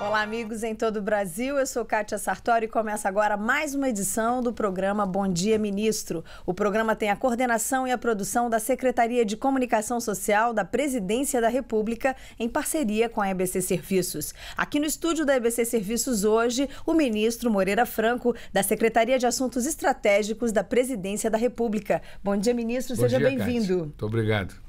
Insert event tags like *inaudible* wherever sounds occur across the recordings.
Olá, amigos em todo o Brasil. Eu sou Kátia Sartori e começa agora mais uma edição do programa Bom Dia Ministro. O programa tem a coordenação e a produção da Secretaria de Comunicação Social da Presidência da República em parceria com a EBC Serviços. Aqui no estúdio da EBC Serviços hoje, o ministro Moreira Franco, da Secretaria de Assuntos Estratégicos da Presidência da República. Bom dia, ministro. Bom Seja bem-vindo. Muito obrigado.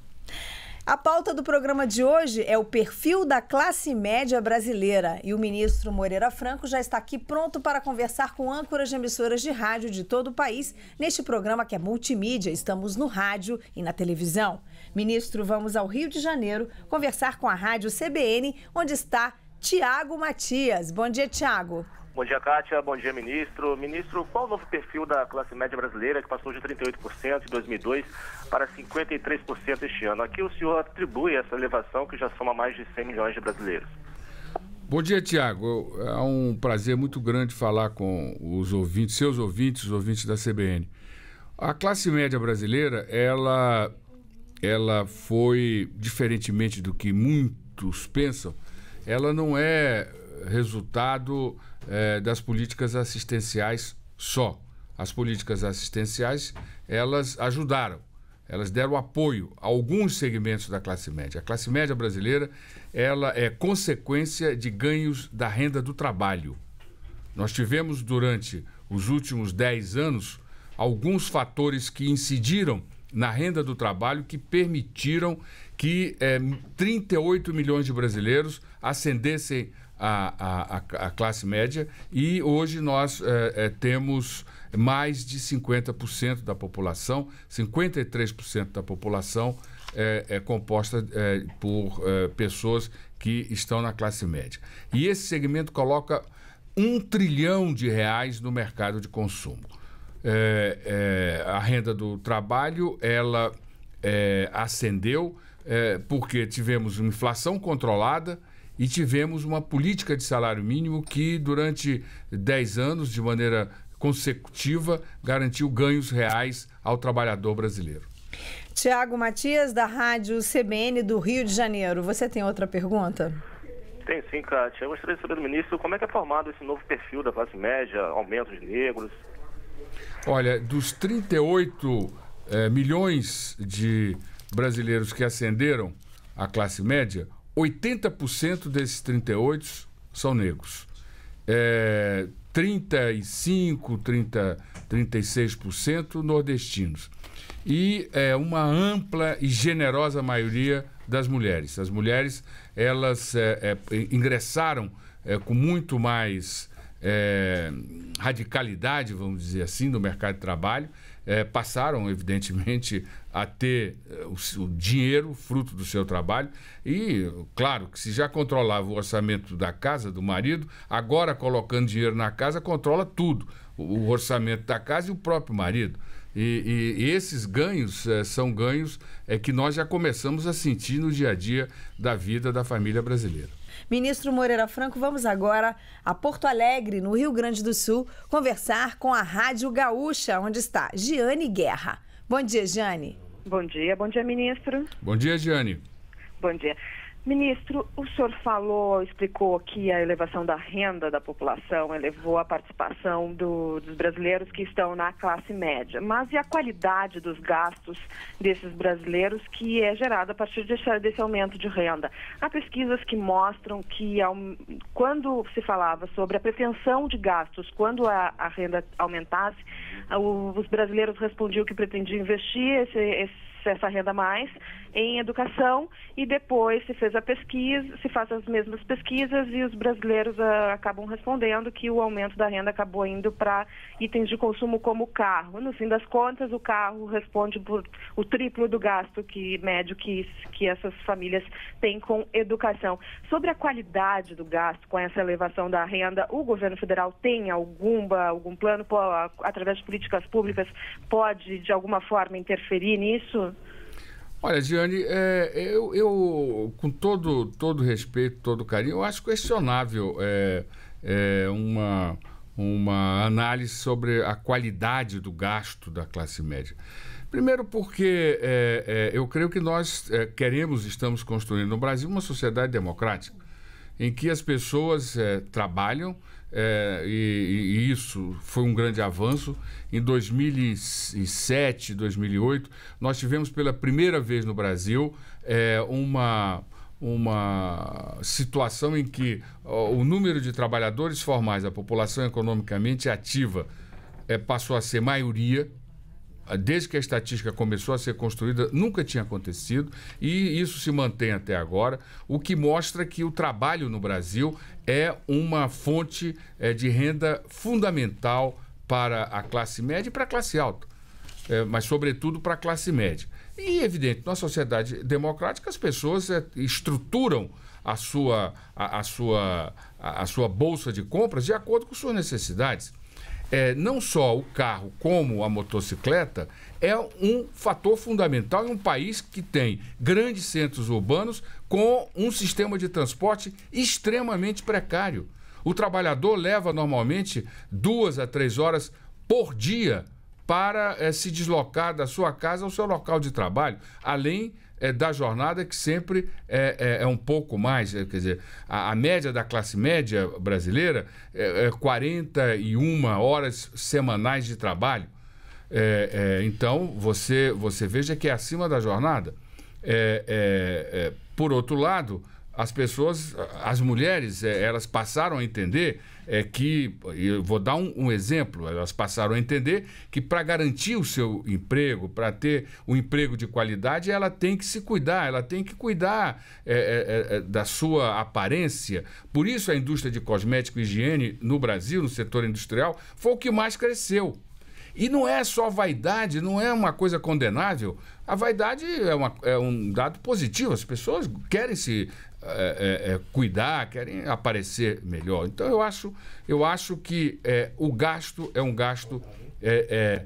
A pauta do programa de hoje é o perfil da classe média brasileira. E o ministro Moreira Franco já está aqui pronto para conversar com âncoras de emissoras de rádio de todo o país neste programa que é multimídia. Estamos no rádio e na televisão. Ministro, vamos ao Rio de Janeiro conversar com a rádio CBN, onde está Tiago Matias. Bom dia, Tiago. Bom dia, Kátia. Bom dia, ministro. Ministro, qual o novo perfil da classe média brasileira que passou de 38% em 2002 para 53% este ano? Aqui o senhor atribui essa elevação que já soma mais de 100 milhões de brasileiros. Bom dia, Tiago. É um prazer muito grande falar com os ouvintes, seus ouvintes, os ouvintes da CBN. A classe média brasileira, ela, ela foi, diferentemente do que muitos pensam, ela não é resultado é, das políticas assistenciais só. As políticas assistenciais, elas ajudaram, elas deram apoio a alguns segmentos da classe média. A classe média brasileira, ela é consequência de ganhos da renda do trabalho. Nós tivemos durante os últimos 10 anos alguns fatores que incidiram na renda do trabalho que permitiram que é, 38 milhões de brasileiros ascendessem a, a, a classe média e hoje nós é, é, temos mais de 50% da população, 53% da população é, é composta é, por é, pessoas que estão na classe média. E esse segmento coloca um trilhão de reais no mercado de consumo. É, a renda do trabalho ela ascendeu porque tivemos uma inflação controlada, e tivemos uma política de salário mínimo que, durante 10 anos, de maneira consecutiva, garantiu ganhos reais ao trabalhador brasileiro. Tiago Matias, da Rádio CBN do Rio de Janeiro. Você tem outra pergunta? Tem sim, Cátia. Eu gostaria de saber do ministro como é que é formado esse novo perfil da classe média, aumento de negros. Olha, dos 38 eh, milhões de brasileiros que ascenderam à classe média, 80% desses 38 são negros. É, 35, 30, 36% nordestinos. E é, uma ampla e generosa maioria das mulheres. As mulheres, elas é, é ingressaram é, com muito mais é, radicalidade, vamos dizer assim, no mercado de trabalho é, passaram, evidentemente, a ter eh, o, o, dinheiro fruto do seu trabalho. E, claro, que se já controlava o orçamento da casa, do marido, agora colocando dinheiro na casa, controla tudo: o, o orçamento da casa e o próprio marido. E, e, e esses ganhos é, são ganhos é, que nós já começamos a sentir no dia a dia da vida da família brasileira. Ministro Moreira Franco, vamos agora a Porto Alegre, no Rio Grande do Sul, conversar com a Rádio Gaúcha, onde está Giane Guerra. Bom dia, Giane. Bom dia, bom dia, ministro. Bom dia, Giane. Bom dia. Ministro, o senhor falou, explicou que a elevação da renda da população elevou a participação do, dos brasileiros que estão na classe média. Mas e a qualidade dos gastos desses brasileiros que é gerada a partir desse, desse aumento de renda? Há pesquisas que mostram que quando se falava sobre a pretensão de gastos, quando a, a renda aumentasse, os brasileiros respondiam que pretendiam investir esse, esse, essa renda mais em educação e depois se fez a pesquisa, se faz as mesmas pesquisas e os brasileiros ah, acabam respondendo que o aumento da renda acabou indo para itens de consumo como o carro. No fim das contas, o carro responde por o triplo do gasto que médio que, que essas famílias têm com educação. Sobre a qualidade do gasto com essa elevação da renda, o governo federal tem alguma, ah, algum plano, pô, ah, através de políticas públicas, pode de alguma forma interferir nisso? Olha, Diane, é, eu, eu, com todo, todo respeito, todo carinho, eu acho questionável é, é uma, uma análise sobre a qualidade do gasto da classe média. Primeiro, porque é, é, eu creio que nós é, queremos, estamos construindo no Brasil uma sociedade democrática em que as pessoas trabalham é, e, e, isso foi um grande avanço. Em 2007, 2008, nós tivemos pela primeira vez no Brasil é, uma, uma situação em que ó, o número de trabalhadores formais, a população economicamente ativa, é, passou a ser maioria ah, desde que a estatística começou a ser construída, nunca tinha acontecido e isso se mantém até agora, o que mostra que o trabalho no Brasil é uma fonte é, de renda fundamental para a classe média e para a classe alta, é, mas, sobretudo, para a classe média. E, evidente, na sociedade democrática, as pessoas é, estruturam a sua, a, a sua, a, a sua bolsa de compras de acordo com suas necessidades é, não só o carro como a motocicleta é um fator fundamental em um país que tem grandes centros urbanos com um sistema de transporte extremamente precário. O trabalhador leva normalmente duas a três horas por dia para é, se deslocar da sua casa ao seu local de trabalho, além é, da jornada que sempre é, é, é, um pouco mais. É, quer dizer, a, a média da classe média brasileira é, 41 é horas semanais de trabalho. É, então, você, você veja que é acima da jornada. por outro lado, as pessoas, as mulheres, elas passaram a entender é que, eu vou dar um, um exemplo, elas passaram a entender que para garantir o seu emprego, para ter um emprego de qualidade, ela tem que se cuidar, ela tem que cuidar é é, é, é, da sua aparência. Por isso, a indústria de cosmético e higiene no Brasil, no setor industrial, foi o que mais cresceu. E não é só vaidade, não é uma coisa condenável. A vaidade é, uma, é um dado positivo. As pessoas querem se é, é, é, cuidar, querem aparecer melhor. Então eu acho, eu acho que é, o gasto é um gasto é,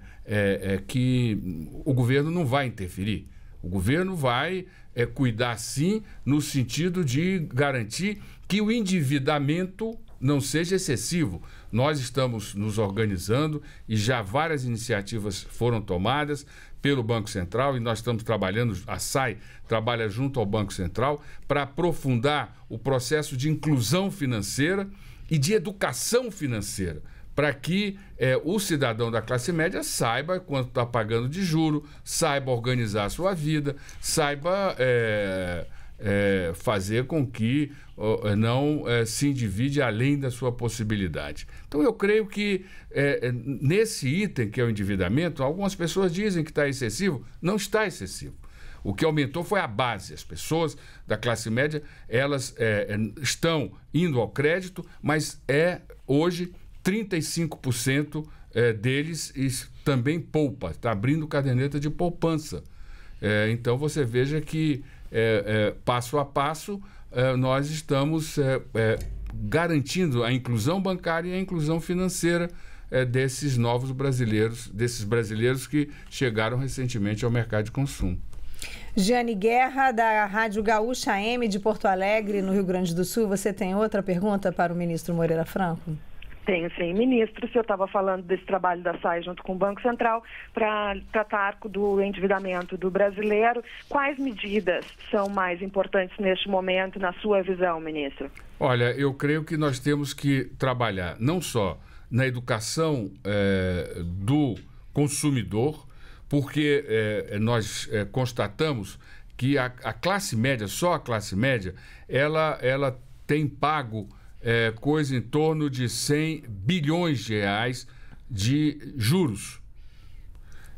que o governo não vai interferir. O governo vai cuidar sim no sentido de garantir que o endividamento não seja excessivo. Nós estamos nos organizando e já várias iniciativas foram tomadas pelo Banco Central e nós estamos trabalhando, a SAI trabalha junto ao Banco Central para aprofundar o processo de inclusão financeira e de educação financeira para que é, o cidadão da classe média saiba quanto está pagando de juro, saiba organizar a sua vida, saiba é, é, fazer com que ó, é, não é, se endivide além da sua possibilidade. Então, eu creio que é, é, nesse item que é o endividamento, algumas pessoas dizem que está excessivo, não está excessivo. O que aumentou foi a base. As pessoas da classe média elas é, estão indo ao crédito, mas é hoje 35% deles também poupa, está abrindo caderneta de poupança. então você veja que é, é, passo a passo, é, nós estamos é, garantindo a inclusão bancária e a inclusão financeira desses novos brasileiros, desses brasileiros que chegaram recentemente ao mercado de consumo. Jane Guerra, da Rádio Gaúcha M de Porto Alegre, no Rio Grande do Sul. Você tem outra pergunta para o ministro Moreira Franco? Tenho sim, se Eu estava falando desse trabalho da SAI junto com o Banco Central para tratar do endividamento do brasileiro. Quais medidas são mais importantes neste momento, na sua visão, ministro? Olha, eu creio que nós temos que trabalhar não só na educação eh, do consumidor, porque eh, nós eh, constatamos que a, a classe média, só a classe média, ela, ela tem pago é, coisa em torno de 100 bilhões de reais de juros.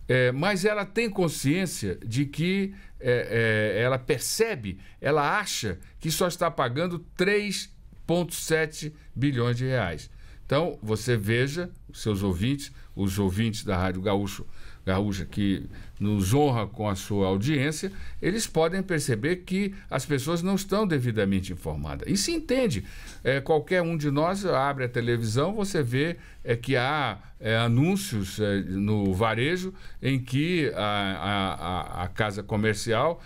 É, mas ela tem consciência de que é, é ela percebe, ela acha que só está pagando 3,7 bilhões de reais. Então, você veja, os seus ouvintes, os ouvintes da Rádio Gaúcho Gaúcha, que nos honra com a sua audiência, eles podem perceber que as pessoas não estão devidamente informadas. E se entende. É, qualquer um de nós abre a televisão, você vê é, que há é, anúncios é, no varejo em que a, a, a casa comercial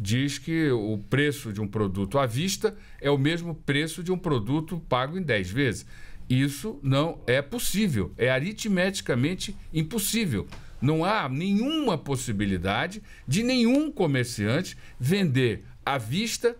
diz que o preço de um produto à vista é o mesmo preço de um produto pago em 10 vezes. Isso não é possível, é aritmeticamente impossível. Não há nenhuma possibilidade de nenhum comerciante vender à vista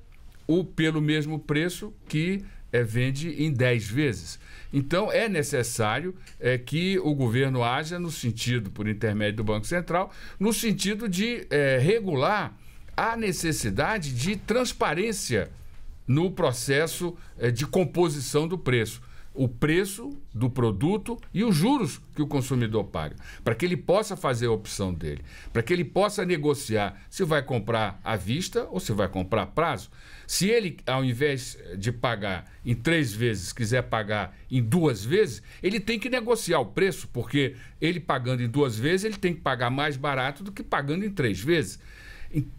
ou pelo mesmo preço que é, vende em 10 vezes. Então, é necessário é, que o governo haja no sentido, por intermédio do Banco Central, no sentido de é, regular a necessidade de transparência no processo de composição do preço o preço do produto e os juros que o consumidor paga, para que ele possa fazer a opção dele, para que ele possa negociar se vai comprar à vista ou se vai comprar a prazo. Se ele, ao invés de pagar em três vezes, quiser pagar em duas vezes, ele tem que negociar o preço, porque ele pagando em duas vezes, ele tem que pagar mais barato do que pagando em três vezes.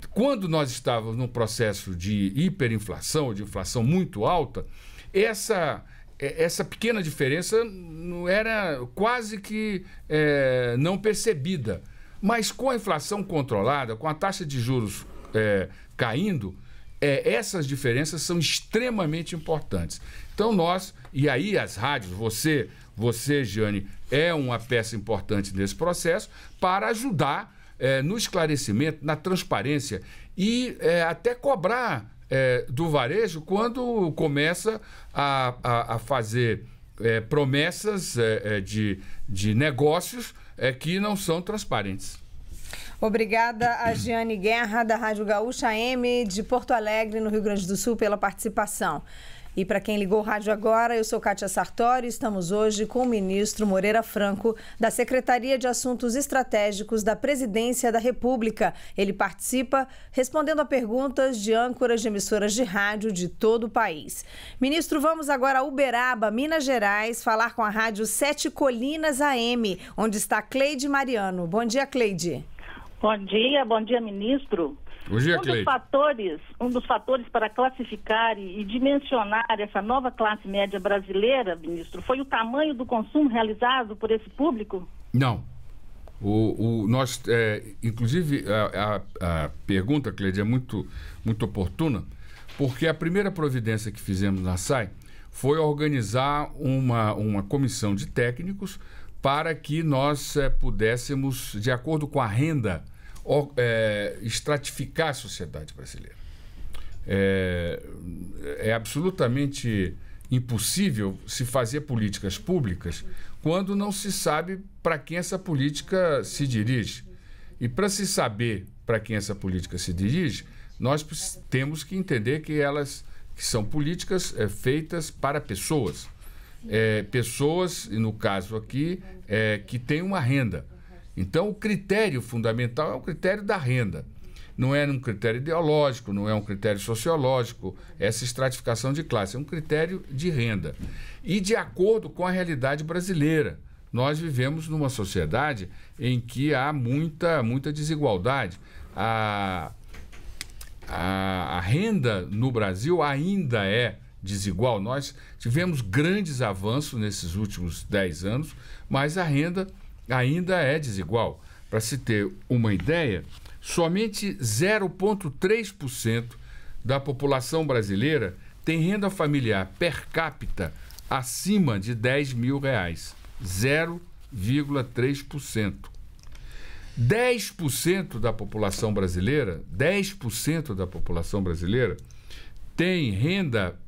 Quando nós estávamos num processo de hiperinflação, de inflação muito alta, essa é, essa pequena diferença não era quase que é, não percebida. Mas com a inflação controlada, com a taxa de juros é, caindo, é, essas diferenças são extremamente importantes. Então nós, e aí as rádios, você, você, Giane, é uma peça importante nesse processo para ajudar é, no esclarecimento, na transparência e é, até cobrar é, do varejo quando começa a, a, a fazer é, promessas é, é, de, de negócios é, que não são transparentes. Obrigada a Giane Guerra, da Rádio Gaúcha M, de Porto Alegre, no Rio Grande do Sul, pela participação. E para quem ligou o rádio agora, eu sou Kátia Sartori e estamos hoje com o ministro Moreira Franco, da Secretaria de Assuntos Estratégicos da Presidência da República. Ele participa respondendo a perguntas de âncoras de emissoras de rádio de todo o país. Ministro, vamos agora a Uberaba, Minas Gerais, falar com a rádio Sete Colinas AM, onde está Cleide Mariano. Bom dia, Cleide. Bom dia, bom dia, ministro. Bom dia, um Cleide. dos fatores, um dos fatores para classificar e dimensionar essa nova classe média brasileira, ministro, foi o tamanho do consumo realizado por esse público? Não. O, o nós, é, inclusive, a, a, a pergunta, Cleide, é muito, muito oportuna, porque a primeira providência que fizemos na SAI foi organizar uma, uma comissão de técnicos para que nós é, pudéssemos, de acordo com a renda é, estratificar a sociedade brasileira. É, é, absolutamente impossível se fazer políticas públicas quando não se sabe para quem essa política se dirige. E para se saber para quem essa política se dirige, nós temos que entender que elas que são políticas é, feitas para pessoas. É, pessoas, no caso aqui, é, que têm uma renda. Então, o critério fundamental é o critério da renda. Não é um critério ideológico, não é um critério sociológico, essa estratificação de classe, é um critério de renda. E de acordo com a realidade brasileira. Nós vivemos numa sociedade em que há muita, muita desigualdade. A, a, a renda no Brasil ainda é desigual. Nós tivemos grandes avanços nesses últimos 10 anos, mas a renda ainda é desigual. Para se ter uma ideia, somente 0,3% da população brasileira tem renda familiar per capita acima de 10 mil reais. 0,3%. 10% da população brasileira, 10% da população brasileira tem renda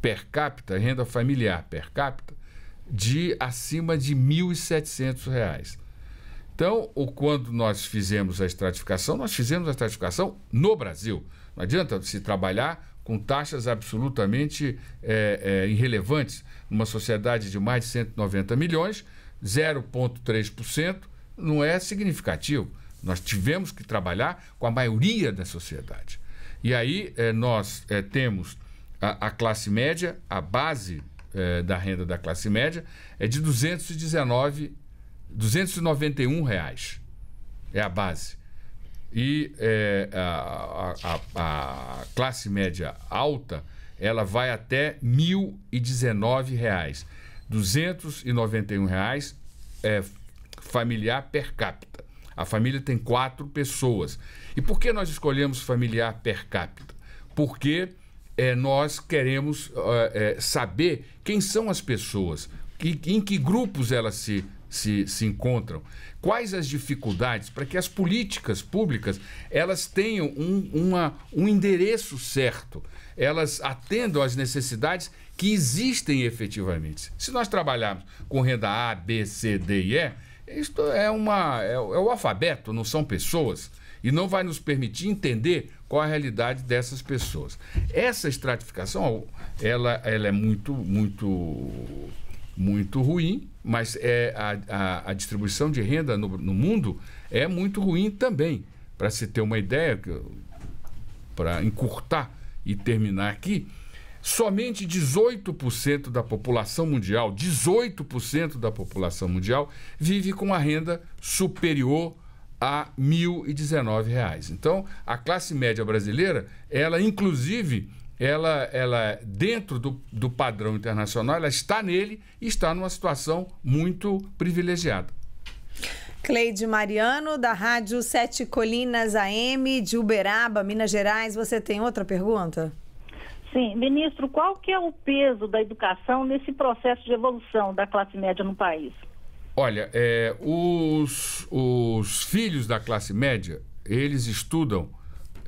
per capita, renda familiar per capita, de acima de R$ 1.700. Então, o, quando nós fizemos a estratificação, nós fizemos a estratificação no Brasil. Não adianta se trabalhar com taxas absolutamente é, é, irrelevantes. Numa sociedade de mais de 190 milhões, 0,3% não é significativo. Nós tivemos que trabalhar com a maioria da sociedade. E aí é, nós temos a, a classe média, a base eh, da renda da classe média é de 219, 291 reais. É a base. E eh, a, a, a, classe média alta ela vai até 1.019 reais. 291 reais é, familiar per capita. A família tem quatro pessoas. E por que nós escolhemos familiar per capita? Porque é, nós queremos é, saber quem são as pessoas, que, em que grupos elas se, se, se encontram, quais as dificuldades para que as políticas públicas elas tenham um, uma, um endereço certo, elas atendam às necessidades que existem efetivamente. Se nós trabalharmos com renda A, B, C, D e E, isto é, uma, é, é o alfabeto, não são pessoas e não vai nos permitir entender qual a realidade dessas pessoas. Essa estratificação, ela, ela é muito, muito, muito ruim, mas é a, a, a distribuição de renda no, no mundo é muito ruim também. Para se ter uma ideia, para encurtar e terminar aqui, Somente 18% da população mundial, 18% da população mundial vive com a renda superior a R$ 1.019. Então, a classe média brasileira, ela inclusive, ela, ela dentro do, do padrão internacional, ela está nele e está numa situação muito privilegiada. Cleide Mariano, da Rádio Sete Colinas AM, de Uberaba, Minas Gerais. Você tem outra pergunta? Sim. Ministro, qual que é o peso da educação nesse processo de evolução da classe média no país? Olha, é, os, os filhos da classe média, eles estudam,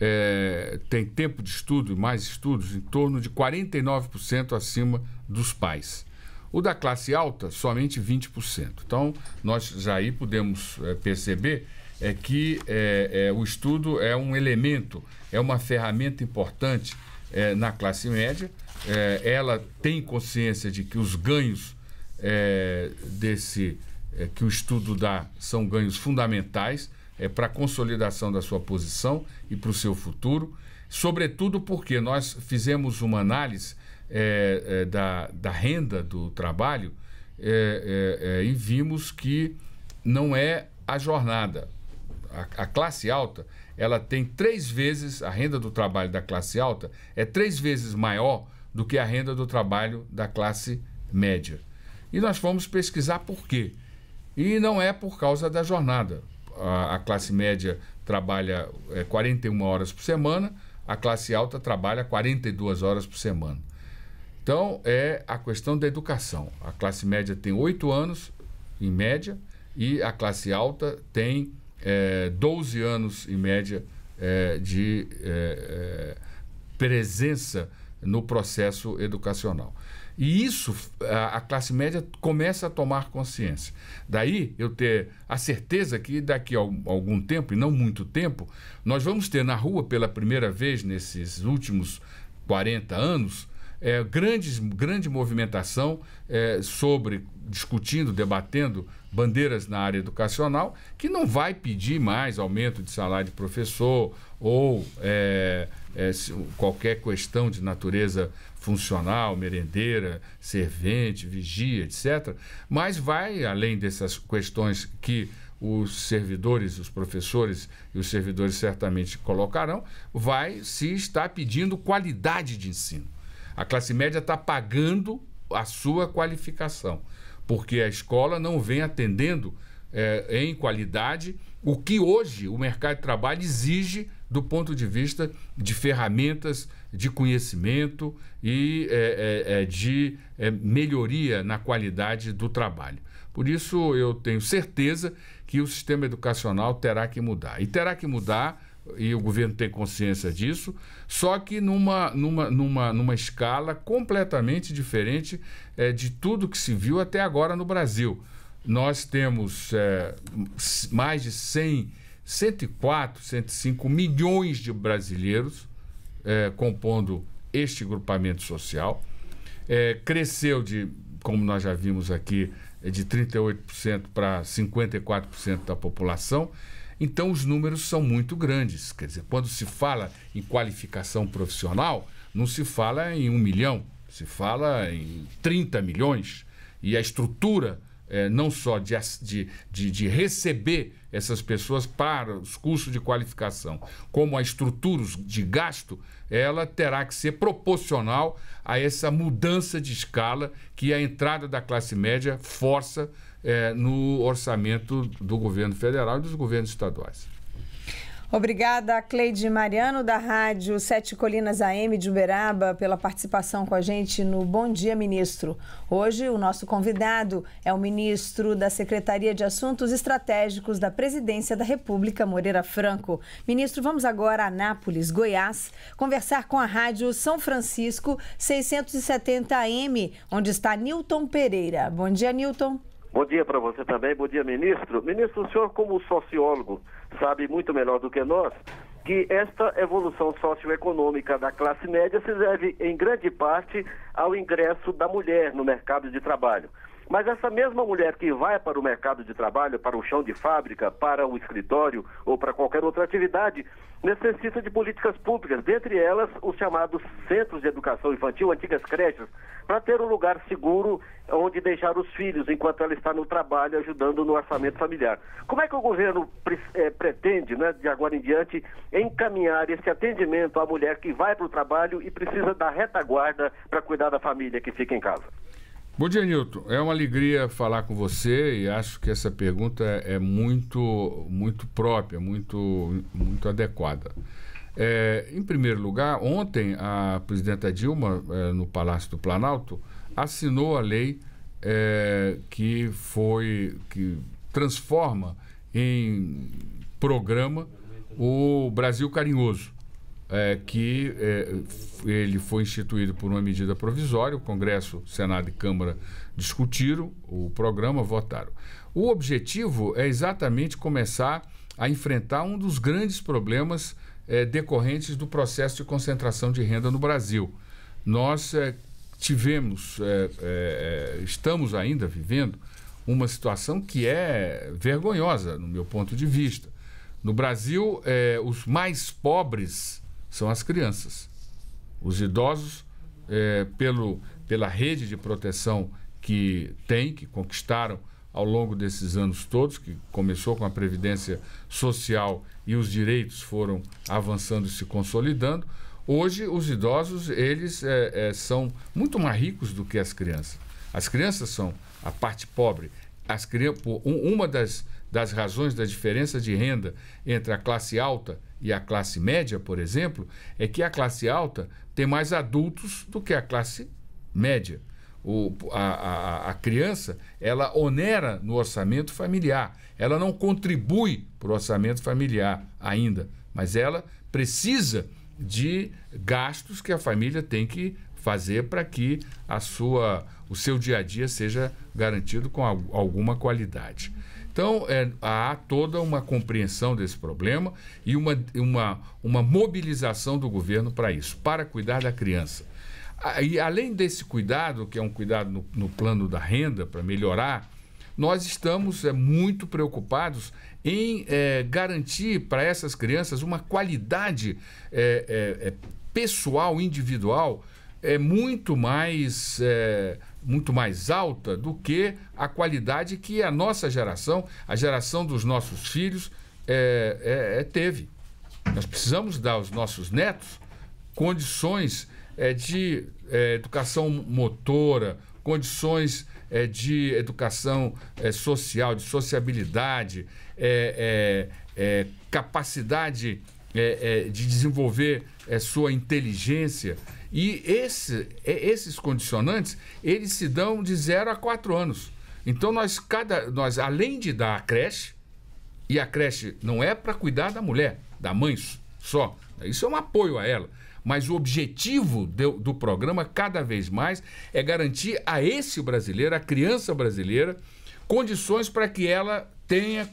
é, tem tempo de estudo e mais estudos, em torno de 49% acima dos pais. O da classe alta, somente 20%. Então, nós já aí podemos é, perceber é que é, é o estudo é um elemento, é uma ferramenta importante é, na classe média. É, ela tem consciência de que os ganhos desse é, que o estudo dá são ganhos fundamentais é, para a consolidação da sua posição e para o seu futuro, sobretudo porque nós fizemos uma análise é, é, da, da renda do trabalho é, é, é, e vimos que não é a jornada. A, a, classe alta ela tem três vezes a renda do trabalho da classe alta é três vezes maior do que a renda do trabalho da classe média. E nós fomos pesquisar por quê. E não é por causa da jornada. A, a classe média trabalha é, 41 horas por semana, a classe alta trabalha 42 horas por semana. Então, é a questão da educação. A classe média tem 8 anos, em média, e a classe alta tem é, 12 anos, em média, é, de é, é presença no processo educacional. E isso a, a, classe média começa a tomar consciência. Daí eu ter a certeza que daqui a algum tempo, e não muito tempo, nós vamos ter na rua pela primeira vez nesses últimos 40 anos. É, grandes, grande movimentação é, sobre discutindo, debatendo bandeiras na área educacional, que não vai pedir mais aumento de salário de professor ou é, é qualquer questão de natureza funcional, merendeira, servente, vigia, etc. Mas vai além dessas questões que os servidores, os professores e os servidores certamente colocarão, vai se estar pedindo qualidade de ensino. A classe média está pagando a sua qualificação, porque a escola não vem atendendo é, em qualidade o que hoje o mercado de trabalho exige do ponto de vista de ferramentas, de conhecimento e é, é, é de é, melhoria na qualidade do trabalho. Por isso, eu tenho certeza que o sistema educacional terá que mudar. E terá que mudar e o governo tem consciência disso, só que numa, numa, numa, numa escala completamente diferente é, de tudo que se viu até agora no Brasil. Nós temos é, mais de 100 104, 105 milhões de brasileiros é, compondo este grupamento social. É, cresceu de, como nós já vimos aqui, é, de 38% para 54% da população. Então, os números são muito grandes. Quer dizer, quando se fala em qualificação profissional, não se fala em um milhão, se fala em 30 milhões. E a estrutura, é, não só de, de, de, de receber essas pessoas para os cursos de qualificação, como a estrutura de gasto, ela terá que ser proporcional a essa mudança de escala que a entrada da classe média força é, no orçamento do governo federal e dos governos estaduais. Obrigada, Cleide Mariano, da Rádio Sete Colinas AM de Uberaba, pela participação com a gente no Bom Dia Ministro. Hoje, o nosso convidado é o ministro da Secretaria de Assuntos Estratégicos da Presidência da República, Moreira Franco. Ministro, vamos agora a Anápolis, Goiás, conversar com a Rádio São Francisco 670 AM, onde está Newton Pereira. Bom dia, Newton. Bom dia para você também, bom dia, ministro. Ministro, o senhor, como sociólogo, sabe muito melhor do que nós que esta evolução socioeconômica da classe média se deve, em grande parte, ao ingresso da mulher no mercado de trabalho. Mas essa mesma mulher que vai para o mercado de trabalho, para o chão de fábrica, para o escritório ou para qualquer outra atividade, necessita de políticas públicas, dentre elas os chamados centros de educação infantil, antigas creches, para ter um lugar seguro onde deixar os filhos enquanto ela está no trabalho ajudando no orçamento familiar. Como é que o governo é, pretende, né, de agora em diante, encaminhar esse atendimento à mulher que vai para o trabalho e precisa da retaguarda para cuidar da família que fica em casa? Bom dia, Nilton. É uma alegria falar com você e acho que essa pergunta é muito, muito própria, muito, muito adequada. É, em primeiro lugar, ontem a presidenta Dilma, é, no Palácio do Planalto, assinou a lei é, que foi que transforma em programa o Brasil Carinhoso é, que é, ele foi instituído por uma medida provisória, o Congresso, Senado e Câmara discutiram o programa, votaram. O objetivo é exatamente começar a enfrentar um dos grandes problemas é, decorrentes do processo de concentração de renda no Brasil. Nós é, tivemos, é, é, estamos ainda vivendo uma situação que é vergonhosa, no meu ponto de vista. No Brasil, os mais pobres são as crianças. Os idosos, é, pelo, pela rede de proteção que tem, que conquistaram ao longo desses anos todos, que começou com a Previdência Social e os direitos foram avançando e se consolidando, hoje os idosos eles é, é, são muito mais ricos do que as crianças. As crianças são a parte pobre. As crianças, uma das, das razões da diferença de renda entre a classe alta e a classe média, por exemplo, é que a classe alta tem mais adultos do que a classe média. O, a, a, a, criança ela onera no orçamento familiar, ela não contribui para o orçamento familiar ainda, mas ela precisa de gastos que a família tem que fazer para que a sua, o seu dia a dia seja garantido com alguma qualidade. Então, é, há toda uma compreensão desse problema e uma, uma, uma mobilização do governo para isso, para cuidar da criança. Ah, e além desse cuidado, que é um cuidado no, no plano da renda, para melhorar, nós estamos é, muito preocupados em é, garantir para essas crianças uma qualidade é, é, é pessoal, individual, é muito mais é, muito mais alta do que a qualidade que a nossa geração, a geração dos nossos filhos, é, é, é teve. Nós precisamos dar aos nossos netos condições é, de é, educação motora, condições é, de educação social, de sociabilidade, capacidade é, é, de desenvolver é, sua inteligência. E esse, é, esses condicionantes, eles se dão de 0 a 4 anos. Então, nós, cada, nós, além de dar a creche, e a creche não é para cuidar da mulher, da mãe só, isso é um apoio a ela. Mas o objetivo do, do programa, cada vez mais, é garantir a esse brasileiro, a criança brasileira, condições para que ela tenha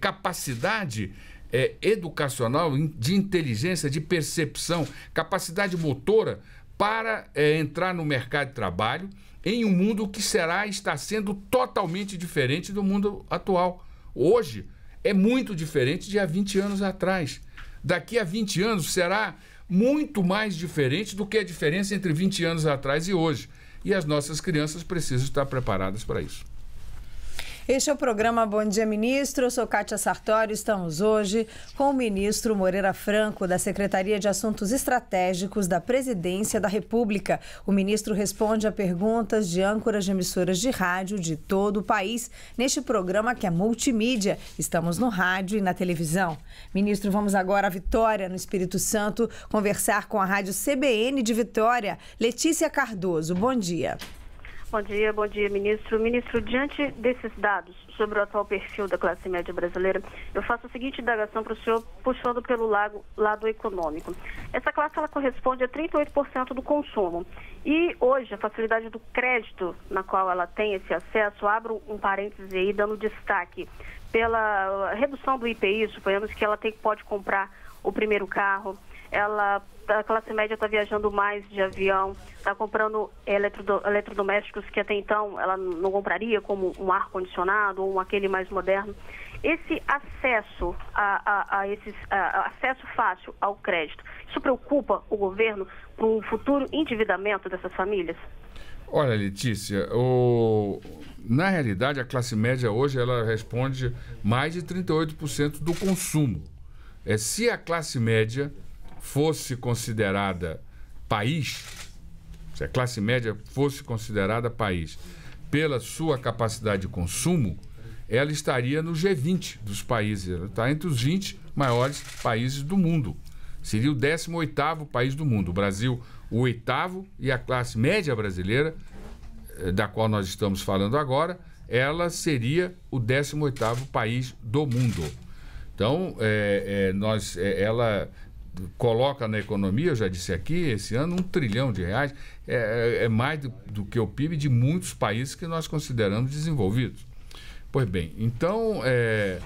capacidade é, educacional, de inteligência, de percepção, capacidade motora para é, entrar no mercado de trabalho em um mundo que será está sendo totalmente diferente do mundo atual. Hoje é muito diferente de há 20 anos atrás. Daqui a 20 anos será muito mais diferente do que a diferença entre 20 anos atrás e hoje. E as nossas crianças precisam estar preparadas para isso. Este é o programa Bom Dia Ministro. Eu sou Kátia Sartório. Estamos hoje com o ministro Moreira Franco, da Secretaria de Assuntos Estratégicos da Presidência da República. O ministro responde a perguntas de âncoras de emissoras de rádio de todo o país neste programa que é multimídia. Estamos no rádio e na televisão. Ministro, vamos agora à Vitória, no Espírito Santo, conversar com a Rádio CBN de Vitória, Letícia Cardoso. Bom dia. Bom dia, bom dia, ministro. Ministro, diante desses dados sobre o atual perfil da classe média brasileira, eu faço a seguinte indagação para o senhor, puxando pelo lado, lado econômico. Essa classe ela corresponde a 38% do consumo. E hoje, a facilidade do crédito na qual ela tem esse acesso, abro um parêntese aí, dando destaque pela redução do IPI, suponhamos que ela tem, pode comprar o primeiro carro, ela a classe média está viajando mais de avião, está comprando eletrodomésticos que até então ela não compraria, como um ar-condicionado ou um aquele mais moderno. Esse acesso a, a, a esses a, acesso fácil ao crédito, isso preocupa o governo com o futuro endividamento dessas famílias? Olha, Letícia, o... na realidade a classe média hoje ela responde mais de 38% do consumo. É, se a classe média fosse considerada país, se a classe média fosse considerada país pela sua capacidade de consumo, ela estaria no G20 dos países, ela está entre os 20 maiores países do mundo. Seria o 18 país do mundo. O Brasil, o oitavo, e a classe média brasileira, eh, da qual nós estamos falando agora, ela seria o 18 país do mundo. Então, é, é, nós, é, ela coloca na economia, eu já disse aqui, esse ano, um trilhão de reais. É, é, é mais do, do, que o PIB de muitos países que nós consideramos desenvolvidos. Pois bem, então é,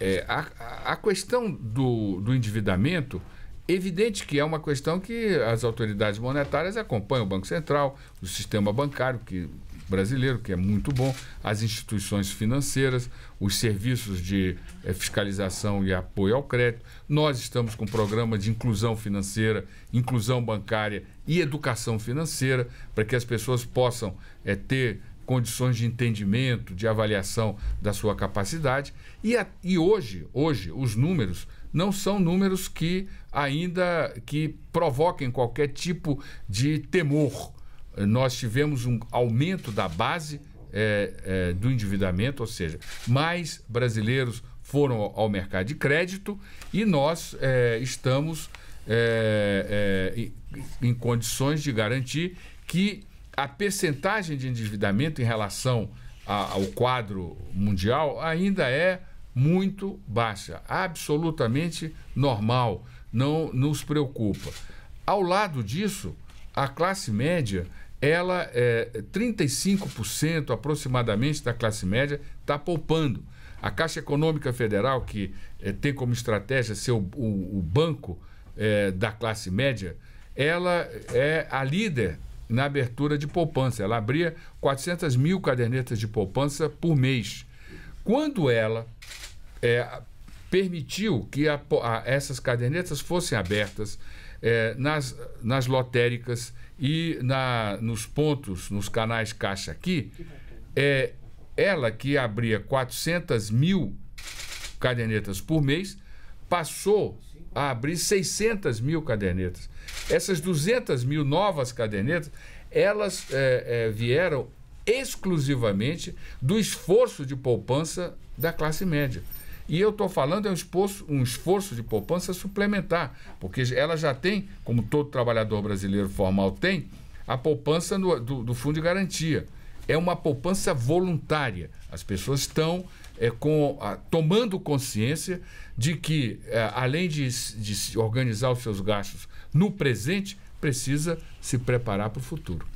é, a, a, questão do, do endividamento. Evidente que é uma questão que as autoridades monetárias acompanham o Banco Central, o sistema bancário, que brasileiro, que é muito bom, as instituições financeiras, os serviços de eh, fiscalização e apoio ao crédito. Nós estamos com um programa de inclusão financeira, inclusão bancária e educação financeira, para que as pessoas possam eh, ter condições de entendimento, de avaliação da sua capacidade. E, a, e hoje, hoje, os números não são números que ainda que provoquem qualquer tipo de temor nós tivemos um aumento da base é, é, do endividamento, ou seja, mais brasileiros foram ao mercado de crédito e nós é, estamos é, é, em condições de garantir que a percentagem de endividamento em relação a, ao quadro mundial ainda é muito baixa, absolutamente normal, não nos preocupa. Ao lado disso, a classe média ela é 35% aproximadamente da classe média está poupando. A Caixa Econômica Federal, que é, tem como estratégia ser o, o, o banco é, da classe média, ela é a líder na abertura de poupança. Ela abria 400 mil cadernetas de poupança por mês. Quando ela é, permitiu que a, a, essas cadernetas fossem abertas é, nas, nas lotéricas, e na, nos pontos, nos canais caixa aqui, é ela que abria 400 mil cadernetas por mês, passou a abrir 600 mil cadernetas. Essas 200 mil novas cadernetas, elas é, é, vieram exclusivamente do esforço de poupança da classe média. E eu estou falando é um esforço, um esforço de poupança suplementar, porque ela já tem, como todo trabalhador brasileiro formal tem, a poupança no, do, do fundo de garantia. É uma poupança voluntária. As pessoas estão é, com, a, tomando consciência de que, é, além de, de organizar os seus gastos no presente, precisa se preparar para o futuro.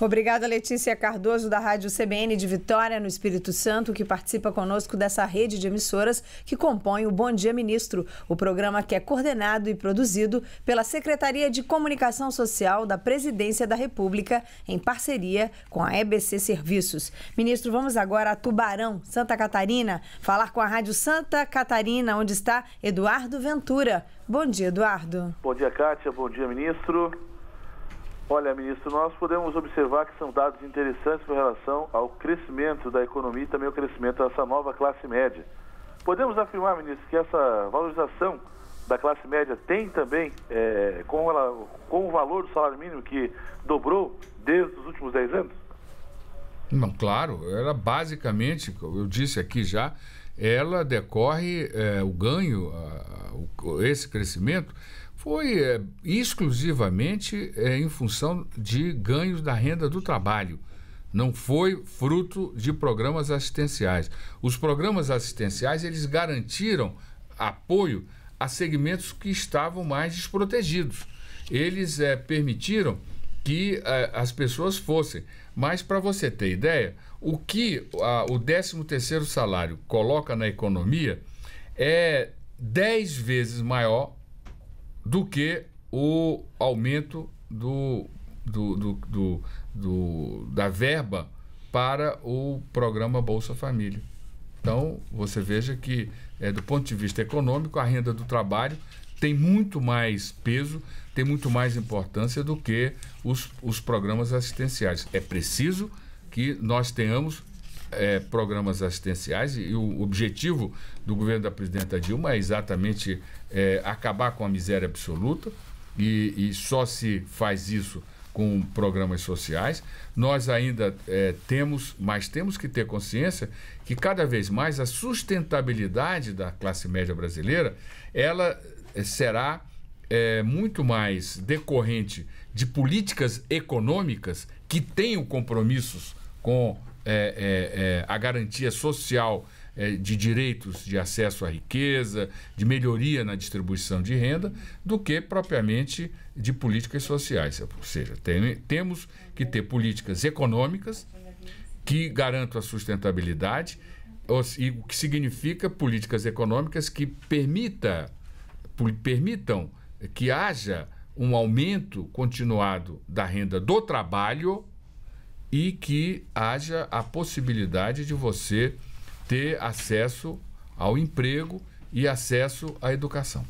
Obrigada, Letícia Cardoso, da Rádio CBN de Vitória, no Espírito Santo, que participa conosco dessa rede de emissoras que compõe o Bom Dia Ministro, o programa que é coordenado e produzido pela Secretaria de Comunicação Social da Presidência da República, em parceria com a EBC Serviços. Ministro, vamos agora a Tubarão, Santa Catarina, falar com a Rádio Santa Catarina, onde está Eduardo Ventura. Bom dia, Eduardo. Bom dia, Kátia. Bom dia, ministro. Olha, ministro, nós podemos observar que são dados interessantes com relação ao crescimento da economia e também o crescimento dessa nova classe média. Podemos afirmar, ministro, que essa valorização da classe média tem também é, com, ela, com o valor do salário mínimo que dobrou desde os últimos 10 anos? Não, claro, ela basicamente, como eu disse aqui já, ela decorre, é, o ganho, a, esse crescimento foi é, exclusivamente é, em função de ganhos da renda do trabalho. Não foi fruto de programas assistenciais. Os programas assistenciais eles garantiram apoio a segmentos que estavam mais desprotegidos. Eles é, permitiram que as pessoas fossem. Mas para você ter ideia, o que a, o 13 terceiro salário coloca na economia é 10 vezes maior do que o aumento do, do, do, do, do da verba para o programa Bolsa Família. Então, você veja que, é, do ponto de vista econômico, a renda do trabalho tem muito mais peso, tem muito mais importância do que os, os programas assistenciais. É preciso que nós tenhamos é, programas assistenciais e, e o objetivo do governo da presidenta Dilma é exatamente é, acabar com a miséria absoluta, e, e, só se faz isso com programas sociais. Nós ainda é, temos, mas temos que ter consciência que cada vez mais a sustentabilidade da classe média brasileira ela é, será é, muito mais decorrente de políticas econômicas que tenham compromissos com é, é, é a garantia social é, de direitos de acesso à riqueza, de melhoria na distribuição de renda, do que propriamente de políticas sociais. Ou seja, tem, temos que ter políticas econômicas que garantam a sustentabilidade, e o que significa políticas econômicas que permita, permitam que haja um aumento continuado da renda do trabalho e que haja a possibilidade de você ter acesso ao emprego e acesso à educação.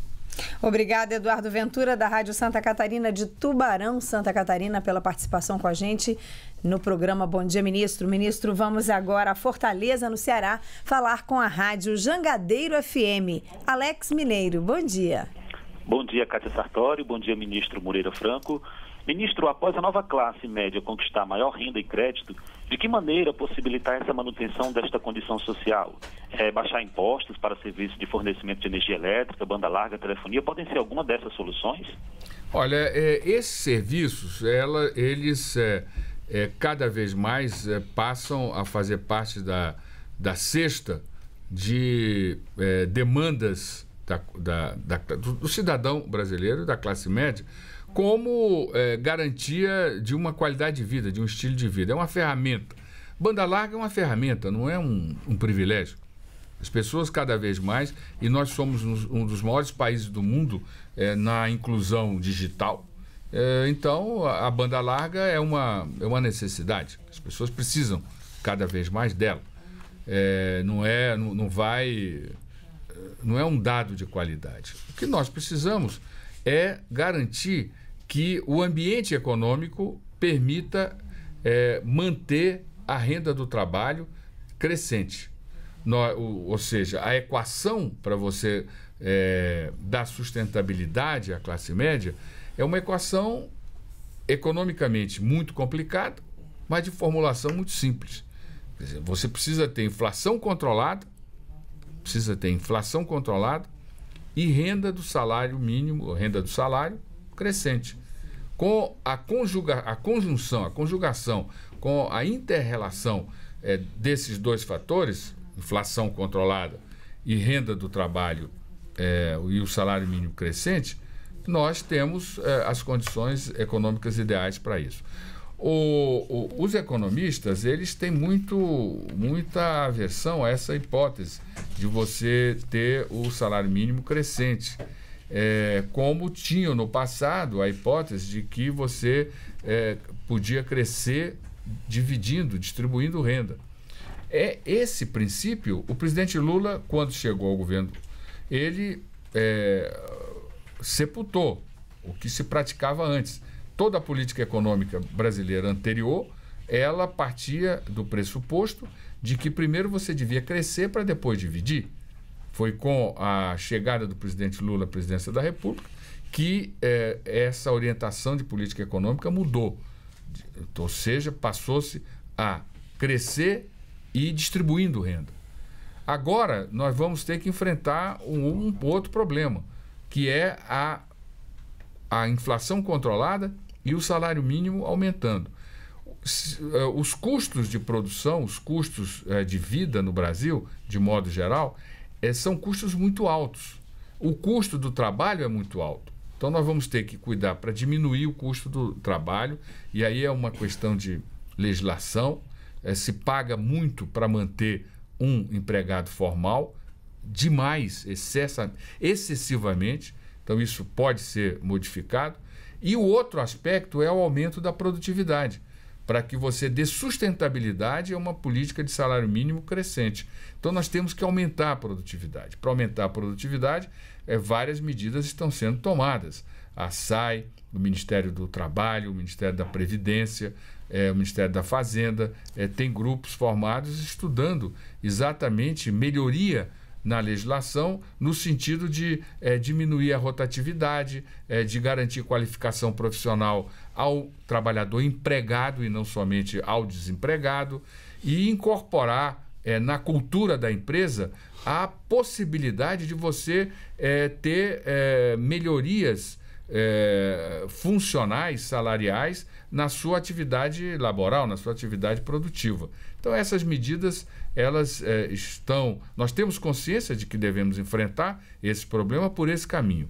Obrigada, Eduardo Ventura, da Rádio Santa Catarina, de Tubarão, Santa Catarina, pela participação com a gente no programa Bom Dia, Ministro. Ministro, vamos agora a Fortaleza, no Ceará, falar com a Rádio Jangadeiro FM. Alex Mineiro, bom dia. Bom dia, Cátia Sartori. Bom dia, ministro Moreira Franco. Ministro, após a nova classe média conquistar maior renda e crédito, de que maneira possibilitar essa manutenção desta condição social? É, baixar impostos para serviços de fornecimento de energia elétrica, banda larga, telefonia, podem ser alguma dessas soluções? Olha, é, esses serviços, ela, eles é, é cada vez mais é, passam a fazer parte da, da cesta de é, demandas da, da, da, do cidadão brasileiro, da classe média, como é, garantia de uma qualidade de vida, de um estilo de vida. É uma ferramenta. Banda larga é uma ferramenta, não é um, um privilégio. As pessoas cada vez mais, e nós somos um dos maiores países do mundo é, na inclusão digital. É, então, a, a banda larga é uma, é uma necessidade. As pessoas precisam cada vez mais dela. É, não é não, não, vai não é um dado de qualidade o que nós precisamos é garantir que o ambiente econômico permita é, manter a renda do trabalho crescente. No, ou, ou seja, a equação para você é, dar sustentabilidade à classe média é uma equação economicamente muito complicada, mas de formulação muito simples. Dizer, você precisa ter inflação controlada, precisa ter inflação controlada e renda do salário mínimo, renda do salário crescente. Com a, conjuga, a conjunção, a conjugação com a interrelação é, desses dois fatores, inflação controlada e renda do trabalho é, e o salário mínimo crescente, nós temos é, as condições econômicas ideais para isso. O, o, os economistas eles têm muito, muita aversão a essa hipótese de você ter o salário mínimo crescente é, como tinham no passado a hipótese de que você é, podia crescer dividindo, distribuindo renda. É esse princípio. O presidente Lula, quando chegou ao governo, ele é, sepultou o que se praticava antes. Toda a política econômica brasileira anterior, ela partia do pressuposto de que primeiro você devia crescer para depois dividir. Foi com a chegada do presidente Lula à presidência da República que eh, essa orientação de política econômica mudou. Ou seja, passou-se a crescer e distribuindo renda. Agora, nós vamos ter que enfrentar um, um outro problema, que é a, a inflação controlada e o salário mínimo aumentando. Eh, os custos de produção, os custos eh, de vida no Brasil, de modo geral, é, são custos muito altos. O custo do trabalho é muito alto. Então nós vamos ter que cuidar para diminuir o custo do trabalho, e aí é uma questão de legislação. É, se paga muito para manter um empregado formal, demais, excessa, excessivamente. Então isso pode ser modificado. E o outro aspecto é o aumento da produtividade para que você dê sustentabilidade a uma política de salário mínimo crescente. Então nós temos que aumentar a produtividade. Para aumentar a produtividade, é, várias medidas estão sendo tomadas. A SAI, o Ministério do Trabalho, o Ministério da Previdência, é, o Ministério da Fazenda, é, tem grupos formados estudando exatamente melhoria na legislação no sentido de é, diminuir a rotatividade, é, de garantir qualificação profissional ao trabalhador empregado e não somente ao desempregado, e incorporar é, na cultura da empresa a possibilidade de você ter melhorias. É, funcionais, salariais, na sua atividade laboral, na sua atividade produtiva. Então, essas medidas elas é, estão. Nós temos consciência de que devemos enfrentar esse problema por esse caminho.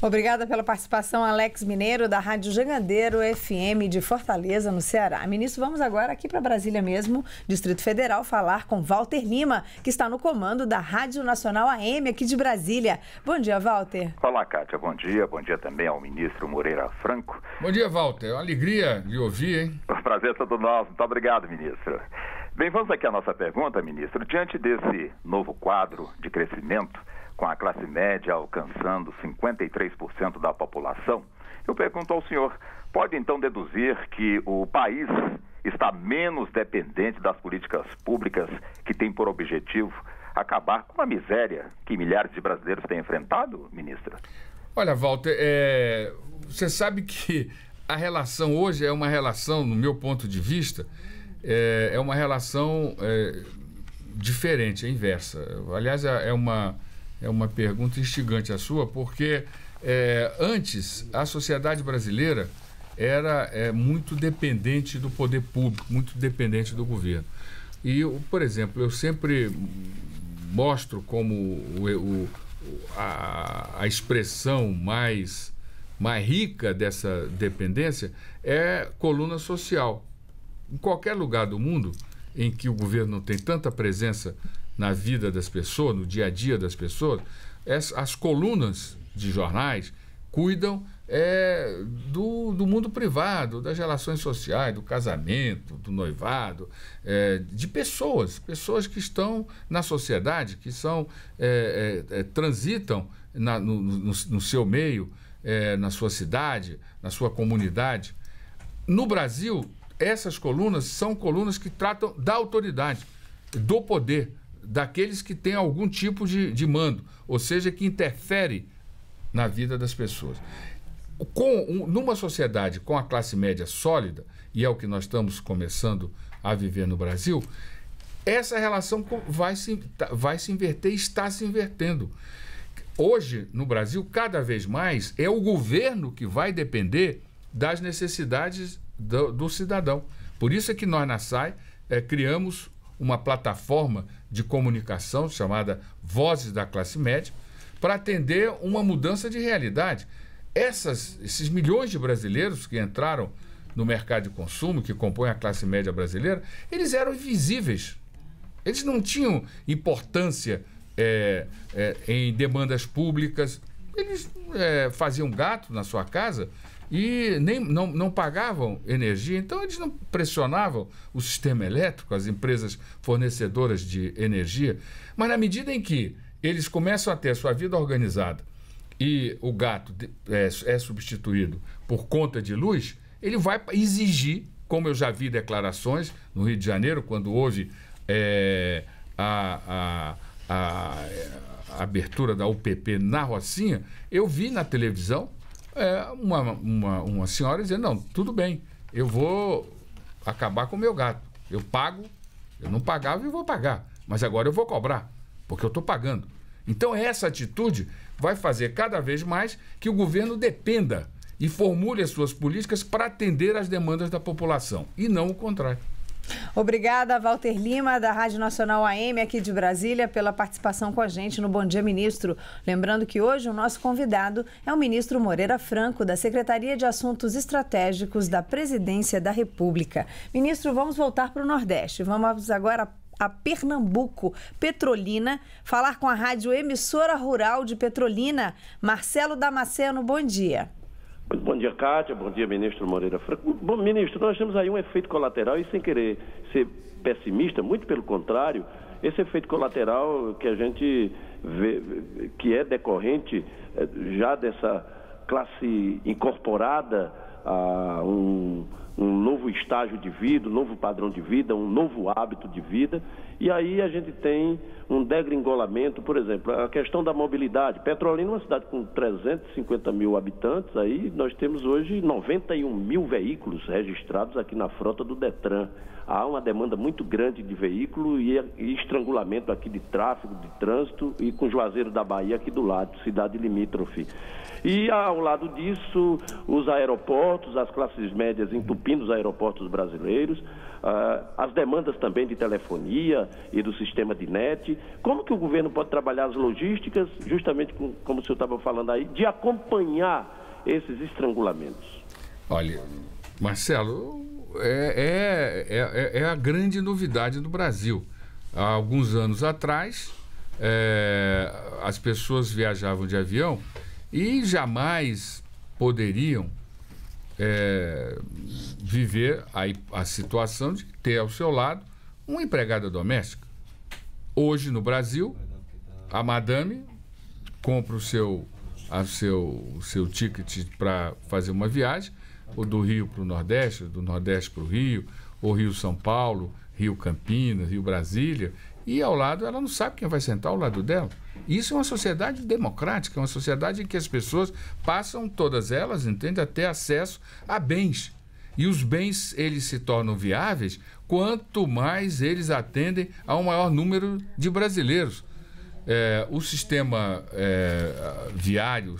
Obrigada pela participação, Alex Mineiro, da Rádio Jangadeiro FM de Fortaleza, no Ceará. Ministro, vamos agora aqui para Brasília mesmo, Distrito Federal, falar com Walter Lima, que está no comando da Rádio Nacional AM aqui de Brasília. Bom dia, Walter. Olá, Kátia. Bom dia. Bom dia também ao ministro Moreira Franco. Bom dia, Walter. É uma alegria de ouvir, hein? *laughs* prazer é todo nosso. Muito obrigado, ministro. Bem, vamos aqui à nossa pergunta, ministro. Diante desse novo quadro de crescimento, com a classe média alcançando 53% da população, eu pergunto ao senhor: pode então deduzir que o país está menos dependente das políticas públicas que têm por objetivo acabar com a miséria que milhares de brasileiros têm enfrentado, ministra? Olha, Walter, é... você sabe que a relação hoje é uma relação, no meu ponto de vista, é, é uma relação é, diferente, é inversa. Aliás, é, é uma, é uma pergunta instigante a sua, porque é, antes a sociedade brasileira era é, muito dependente do poder público, muito dependente do governo. E, eu, por exemplo, eu sempre mostro como o, o, a, a expressão mais, mais rica dessa dependência é coluna social em qualquer lugar do mundo em que o governo tem tanta presença na vida das pessoas, no dia a dia das pessoas, as, as colunas de jornais cuidam é, do, do, mundo privado, das relações sociais, do casamento, do noivado, é, de pessoas, pessoas que estão na sociedade, que são é, é, é transitam na, no, no, no, seu meio, é, na sua cidade, na sua comunidade. No Brasil, essas colunas são colunas que tratam da autoridade, do poder, daqueles que têm algum tipo de, de mando, ou seja, que interfere na vida das pessoas. Com, um, numa sociedade com a classe média sólida, e é o que nós estamos começando a viver no Brasil, essa relação vai se, tá, vai se inverter e está se invertendo. Hoje, no Brasil, cada vez mais é o governo que vai depender das necessidades do, do cidadão. Por isso é que nós na SAI é, criamos uma plataforma de comunicação chamada Vozes da Classe Média para atender uma mudança de realidade. Essas, esses milhões de brasileiros que entraram no mercado de consumo, que compõem a classe média brasileira, eles eram invisíveis. Eles não tinham importância é, é, em demandas públicas. Eles é, faziam gato na sua casa e nem, não, não pagavam energia, então eles não pressionavam o sistema elétrico, as empresas fornecedoras de energia. Mas na medida em que eles começam a ter a sua vida organizada e o gato é, é substituído por conta de luz, ele vai exigir, como eu já vi declarações no Rio de Janeiro, quando houve é, a, a, a, a abertura da UPP na Rocinha, eu vi na televisão é, uma, uma, uma senhora dizendo: não, tudo bem, eu vou acabar com o meu gato. Eu pago, eu não pagava e vou pagar, mas agora eu vou cobrar, porque eu estou pagando. Então, essa atitude vai fazer cada vez mais que o governo dependa e formule as suas políticas para atender às demandas da população, e não o contrário. Obrigada, Walter Lima, da Rádio Nacional AM, aqui de Brasília, pela participação com a gente no Bom Dia Ministro. Lembrando que hoje o nosso convidado é o ministro Moreira Franco, da Secretaria de Assuntos Estratégicos da Presidência da República. Ministro, vamos voltar para o Nordeste. Vamos agora a Pernambuco, Petrolina, falar com a Rádio Emissora Rural de Petrolina. Marcelo Damasceno, bom dia. Muito bom dia, Cátia. Bom dia, ministro Moreira Franco. Bom, ministro, nós temos aí um efeito colateral e sem querer ser pessimista, muito pelo contrário, esse efeito colateral que a gente vê, que é decorrente eh, já dessa classe incorporada a um, um novo estágio de vida, um novo padrão de vida, um novo hábito de vida, e aí a gente tem um degringolamento, por exemplo, a questão da mobilidade. Petrolina é uma cidade com 350 mil habitantes, aí nós temos hoje 91 mil veículos registrados aqui na frota do Detran. Há uma demanda muito grande de veículo e, e estrangulamento aqui de tráfego, de trânsito, e com Juazeiro da Bahia aqui do lado, cidade limítrofe. E ao lado disso, os aeroportos, as classes médias entupindo os aeroportos brasileiros as demandas também de telefonia e do sistema de net. Como que o governo pode trabalhar as logísticas, justamente com, como o senhor estava falando aí, de acompanhar esses estrangulamentos? Olha, Marcelo, é, é, é, é a grande novidade do Brasil. Há alguns anos atrás, é, as pessoas viajavam de avião e jamais poderiam é, viver a, a situação de ter ao seu lado uma empregada doméstica. Hoje no Brasil, a madame compra o seu, a seu, o seu ticket para fazer uma viagem, ou do Rio para o Nordeste, do Nordeste para o Rio, ou Rio São Paulo, Rio Campinas, Rio Brasília, e ao lado ela não sabe quem vai sentar ao lado dela. Isso é uma sociedade democrática, é uma sociedade em que as pessoas passam, todas elas, entende, a ter acesso a bens. E os bens, eles se tornam viáveis quanto mais eles atendem a um maior número de brasileiros. É, o sistema é, viário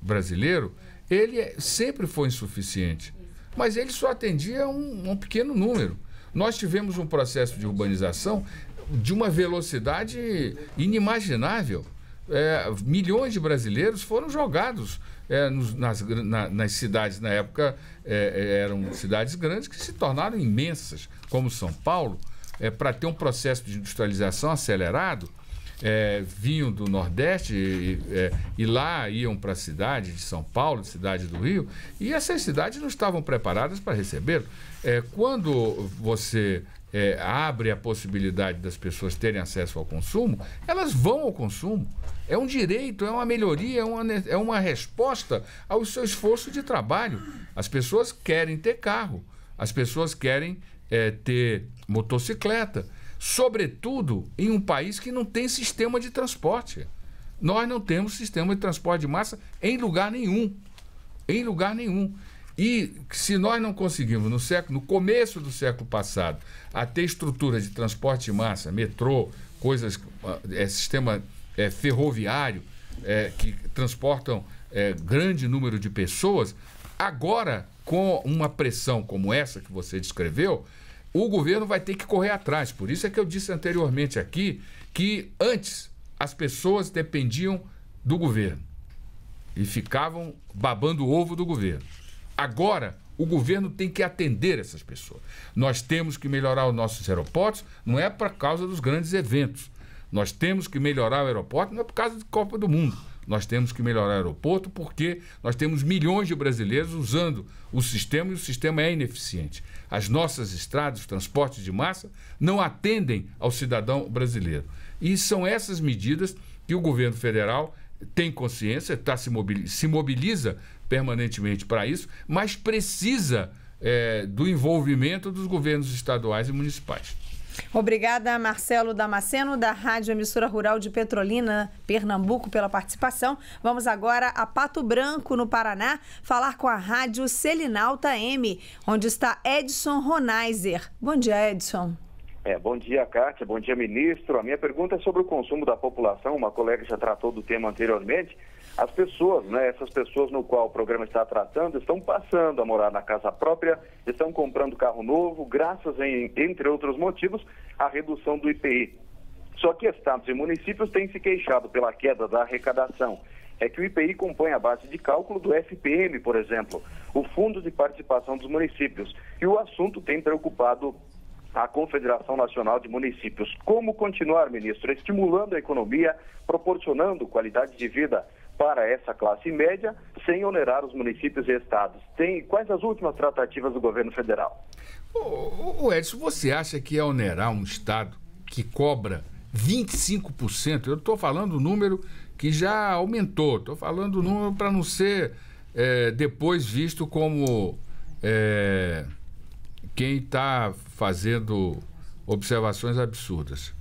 brasileiro, ele é, sempre foi insuficiente, mas ele só atendia um, um pequeno número. Nós tivemos um processo de urbanização de uma velocidade inimaginável. É, milhões de brasileiros foram jogados é, nos, nas, na, nas, cidades, na época é, é, eram cidades grandes que se tornaram imensas, como São Paulo, é, para ter um processo de industrialização acelerado. É, vinham do Nordeste e, e lá iam para a cidade de São Paulo, cidade do Rio, e essas cidades não estavam preparadas para receber. quando você é, abre a possibilidade das pessoas terem acesso ao consumo, elas vão ao consumo. É um direito, é uma melhoria, é uma, é uma resposta ao seu esforço de trabalho. As pessoas querem ter carro, as pessoas querem é, ter motocicleta, sobretudo em um país que não tem sistema de transporte. Nós não temos sistema de transporte de massa em lugar nenhum. Em lugar nenhum. E se nós não conseguimos, no, século, no começo do século passado, a ter estruturas de transporte em massa, metrô, coisas, ah, é, sistema é, ferroviário, é, que transportam é, grande número de pessoas, agora, com uma pressão como essa que você descreveu, o governo vai ter que correr atrás. Por isso é que eu disse anteriormente aqui que antes as pessoas dependiam do governo e ficavam babando o ovo do governo. Agora, o governo tem que atender essas pessoas. Nós temos que melhorar os nossos aeroportos, não é por causa dos grandes eventos. Nós temos que melhorar o aeroporto, não é por causa de Copa do Mundo. Nós temos que melhorar o aeroporto porque nós temos milhões de brasileiros usando o sistema e o sistema é ineficiente. As nossas estradas, transportes de massa, não atendem ao cidadão brasileiro. E são essas medidas que o governo federal tem consciência, tá, se, mobiliza, se mobiliza permanentemente para isso, mas precisa é, do envolvimento dos governos estaduais e municipais. Obrigada, Marcelo Damasceno, da Rádio Emissora Rural de Petrolina, Pernambuco, pela participação. Vamos agora a Pato Branco, no Paraná, falar com a Rádio Selinalta M, onde está Edson Ronaiser. Bom dia, Edson. É, bom dia, Kátia. Bom dia, ministro. A minha pergunta é sobre o consumo da população. Uma colega já tratou do tema anteriormente, as pessoas, né, essas pessoas no qual o programa está tratando, estão passando a morar na casa própria, estão comprando carro novo, graças, em, entre outros motivos, à redução do IPI. Só que estados e municípios têm se queixado pela queda da arrecadação. É que o IPI compõe a base de cálculo do FPM, por exemplo, o Fundo de Participação dos Municípios. E o assunto tem preocupado a Confederação Nacional de Municípios. Como continuar, ministro, estimulando a economia, proporcionando qualidade de vida para essa classe média, sem onerar os municípios e estados. Tem quais as últimas tratativas do governo federal? o Edson, você acha que é onerar um estado que cobra 25%? Eu estou falando o número que já aumentou, estou falando o número para não ser é, depois visto como é, quem está fazendo observações absurdas.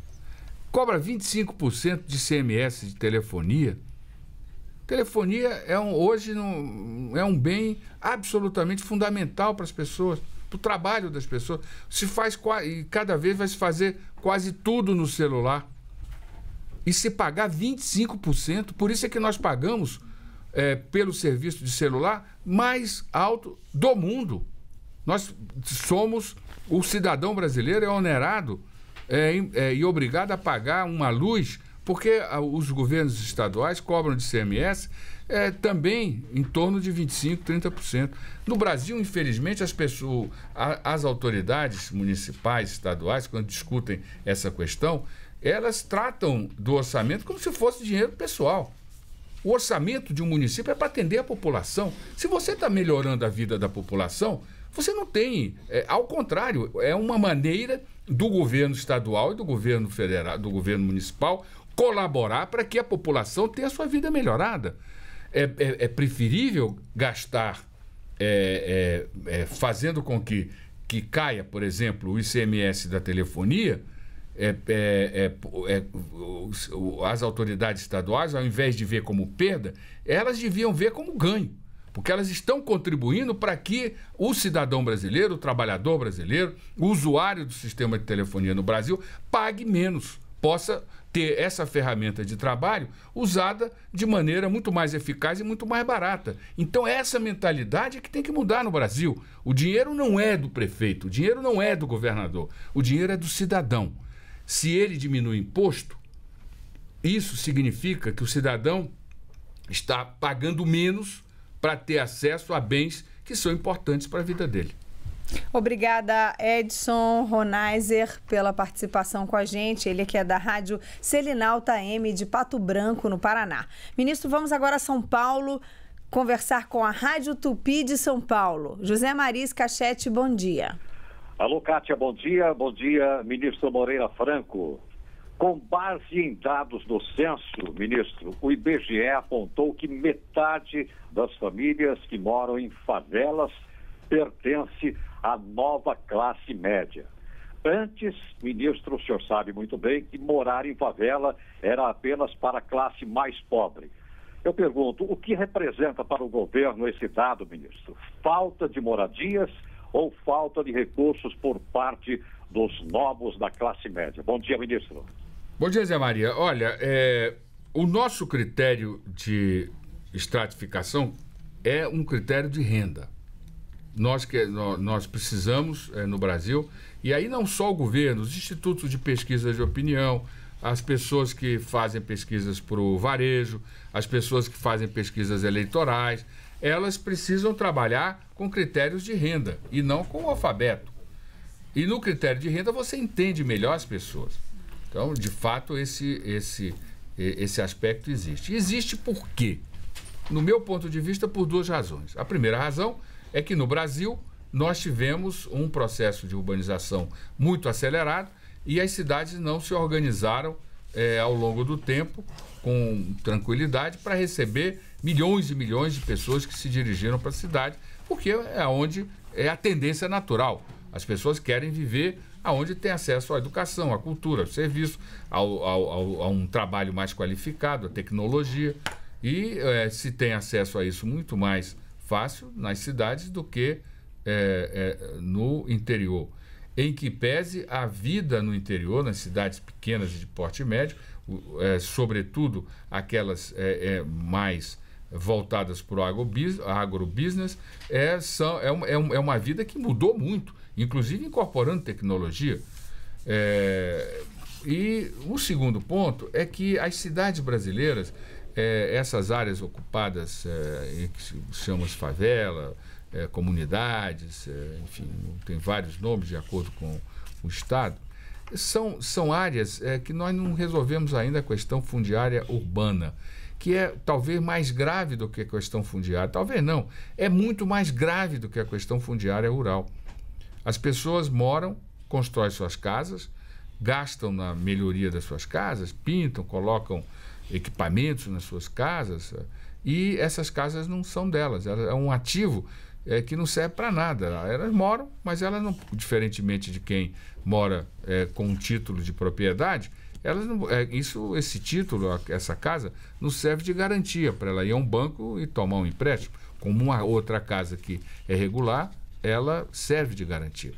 Cobra 25% de CMS de telefonia Telefonia é um, hoje não, é um bem absolutamente fundamental para as pessoas, para o trabalho das pessoas. Se faz e cada vez vai se fazer quase tudo no celular. E se pagar 25%, por isso é que nós pagamos é, pelo serviço de celular mais alto do mundo. Nós somos, o cidadão brasileiro é onerado é, é, e obrigado a pagar uma luz porque ah, os governos estaduais cobram de CMS é, eh, também em torno de 25%, 30%. No Brasil, infelizmente, as, pessoas, as autoridades municipais, estaduais, quando discutem essa questão, elas tratam do orçamento como se fosse dinheiro pessoal. O orçamento de um município é para atender a população. Se você está melhorando a vida da população, você não tem. É, ao contrário, é uma maneira do governo estadual e do governo federal, do governo municipal, colaborar para que a população tenha a sua vida melhorada. É, é, é preferível gastar é, é, é fazendo com que, que caia, por exemplo, o ICMS da telefonia. É, as autoridades estaduais, ao invés de ver como perda, elas deviam ver como ganho porque elas estão contribuindo para que o cidadão brasileiro, o trabalhador brasileiro, o usuário do sistema de telefonia no Brasil, pague menos, possa ter essa ferramenta de trabalho usada de maneira muito mais eficaz e muito mais barata. Então, é essa mentalidade é que tem que mudar no Brasil. O dinheiro não é do prefeito, o dinheiro não é do governador, o dinheiro é do cidadão. Se ele diminui imposto, isso significa que o cidadão está pagando menos para ter acesso a bens que são importantes para a vida dele. Obrigada, Edson Ronaiser, pela participação com a gente. Ele aqui é da Rádio Selinalta M de Pato Branco, no Paraná. Ministro, vamos agora a São Paulo conversar com a Rádio Tupi de São Paulo. José Maris Cachete, bom dia. Alô, Kátia, bom dia. Bom dia, ministro Moreira Franco. Com base em dados do censo, ministro, o IBGE apontou que metade das famílias que moram em favelas pertence a nova classe média. Antes, ministro, o senhor sabe muito bem que morar em favela era apenas para a classe mais pobre. Eu pergunto, o que representa para o governo esse dado, ministro? Falta de moradias ou falta de recursos por parte dos novos da classe média? Bom dia, ministro. Bom dia, Zé Maria. Olha, é... o nosso critério de estratificação é um critério de renda nós, que, nós precisamos é, no Brasil, e aí não só o governo, os institutos de pesquisa de opinião, as pessoas que fazem pesquisas para o varejo, as pessoas que fazem pesquisas eleitorais, elas precisam trabalhar com critérios de renda e não com o alfabeto. E no critério de renda você entende melhor as pessoas. Então, de fato, esse, esse, esse aspecto existe. Existe por quê? No meu ponto de vista, por duas razões. A primeira razão é que no Brasil nós tivemos um processo de urbanização muito acelerado e as cidades não se organizaram é, ao longo do tempo com tranquilidade para receber milhões e milhões de pessoas que se dirigiram para a cidade, porque é onde é a tendência natural. As pessoas querem viver aonde tem acesso à educação, à cultura, ao serviço, ao, ao, ao, a um trabalho mais qualificado, à tecnologia. E é, se tem acesso a isso muito mais fácil nas cidades do que é, é, no interior. Em que pese a vida no interior, nas cidades pequenas e de porte médio, é, sobretudo aquelas é, é, mais voltadas para o agrobusiness, é, são, é, uma é, é uma vida que mudou muito, inclusive incorporando tecnologia. É, e o segundo ponto é que as cidades brasileiras é, essas áreas ocupadas, é, que chamamos favela, é, comunidades, é, enfim, tem vários nomes de acordo com o Estado, são, são áreas é, que nós não resolvemos ainda a questão fundiária urbana, que é talvez mais grave do que a questão fundiária, talvez não, é muito mais grave do que a questão fundiária rural. As pessoas moram, constroem suas casas, gastam na melhoria das suas casas, pintam, colocam equipamentos nas suas casas eh, e essas casas não são delas, é um ativo é, que não serve para nada. Ah, elas moram, mas elas não, diferentemente de quem mora é, com um título de propriedade, elas não, é, isso, esse título, essa casa, não serve de garantia para ela ir a um banco e tomar um empréstimo. Como uma outra casa que é regular, ela serve de garantia.